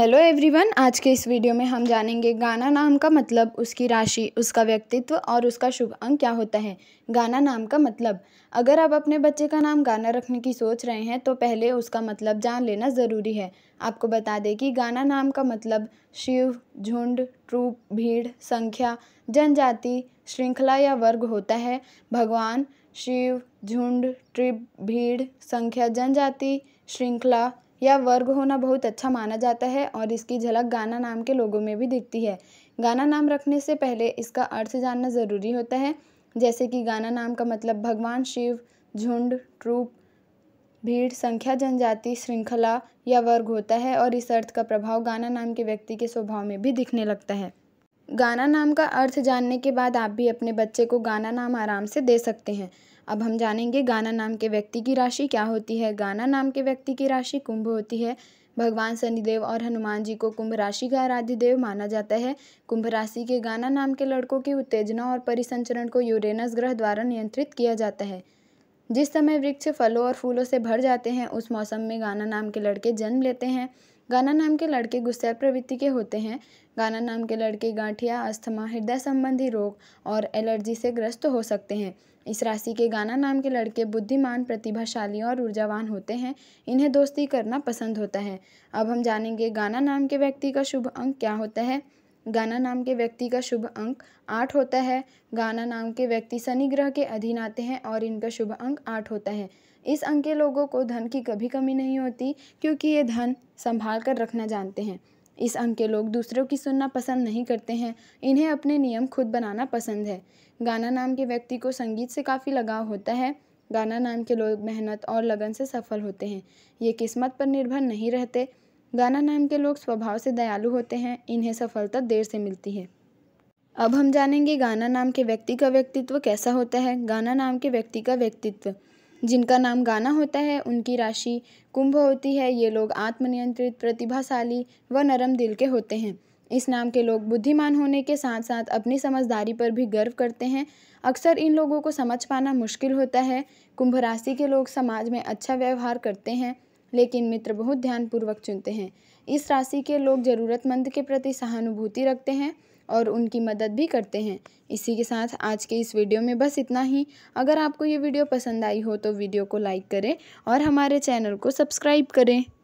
hello everyone आज के इस वीडियो में हम जानेंगे गाना नाम का मतलब उसकी राशि उसका व्यक्तित्व और उसका शुभ अंक क्या होता है गाना नाम का मतलब अगर आप अपने बच्चे का नाम गाना रखने की सोच रहे हैं तो पहले उसका मतलब जान लेना ज़रूरी है आपको बता दें कि गाना नाम का मतलब शिव झुंड ट्रूप भीड़ संख्या जनजाति श्रृंखला या वर्ग होता है भगवान शिव झुंड ट्रिप भीड़ संख्या जनजाति श्रृंखला यह वर्ग होना बहुत अच्छा माना जाता है और इसकी झलक गाना नाम के लोगों में भी दिखती है गाना नाम रखने से पहले इसका अर्थ जानना ज़रूरी होता है जैसे कि गाना नाम का मतलब भगवान शिव झुंड ट्रूप भीड़ संख्या जनजाति श्रृंखला या वर्ग होता है और इस अर्थ का प्रभाव गाना नाम के व्यक्ति के स्वभाव में भी दिखने लगता है गाना नाम का अर्थ जानने के बाद आप भी अपने बच्चे को गाना नाम आराम से दे सकते हैं अब हम जानेंगे गाना नाम के व्यक्ति की राशि क्या होती है गाना नाम के व्यक्ति की राशि कुंभ होती है भगवान शनिदेव और हनुमान जी को कुंभ राशि का आराध्य देव माना जाता है कुंभ राशि के गाना नाम के लड़कों की उत्तेजना और परिसंचरण को यूरेनस ग्रह द्वारा नियंत्रित किया जाता है जिस समय वृक्ष फलों और फूलों से भर जाते हैं उस मौसम में गाना नाम के लड़के जन्म लेते हैं गाना नाम के लड़के गुस्सैल प्रवृत्ति के होते हैं गाना नाम के लड़के गांठिया अस्थमा हृदय संबंधी रोग और एलर्जी से ग्रस्त हो सकते हैं इस राशि के गाना नाम के लड़के बुद्धिमान प्रतिभाशाली और ऊर्जावान होते हैं इन्हें दोस्ती करना पसंद होता है अब हम जानेंगे गाना नाम के व्यक्ति का शुभ अंक क्या होता है गाना नाम के व्यक्ति का शुभ अंक आठ होता है गाना नाम के व्यक्ति शनि ग्रह के अधीन आते हैं और इनका शुभ अंक आठ होता है इस अंक के लोगों को धन की कभी कमी नहीं होती क्योंकि ये धन संभाल कर रखना जानते हैं इस अंक के लोग दूसरों की सुनना पसंद नहीं करते हैं इन्हें अपने नियम खुद बनाना पसंद है गाना नाम के व्यक्ति को संगीत से काफ़ी लगाव होता है गाना नाम के लोग मेहनत और लगन से सफल होते हैं ये किस्मत पर निर्भर नहीं रहते गाना नाम के लोग स्वभाव से दयालु होते हैं इन्हें सफलता देर से मिलती है अब हम जानेंगे गाना नाम के व्यक्ति का व्यक्तित्व कैसा होता है गाना नाम के व्यक्ति का व्यक्तित्व जिनका नाम गाना होता है उनकी राशि कुंभ होती है ये लोग आत्मनियंत्रित प्रतिभाशाली व नरम दिल के होते हैं इस नाम के लोग बुद्धिमान होने के साथ साथ अपनी समझदारी पर भी गर्व करते हैं अक्सर इन लोगों को समझ पाना मुश्किल होता है कुंभ राशि के लोग समाज में अच्छा व्यवहार करते हैं लेकिन मित्र बहुत ध्यानपूर्वक चुनते हैं इस राशि के लोग ज़रूरतमंद के प्रति सहानुभूति रखते हैं और उनकी मदद भी करते हैं इसी के साथ आज के इस वीडियो में बस इतना ही अगर आपको ये वीडियो पसंद आई हो तो वीडियो को लाइक करें और हमारे चैनल को सब्सक्राइब करें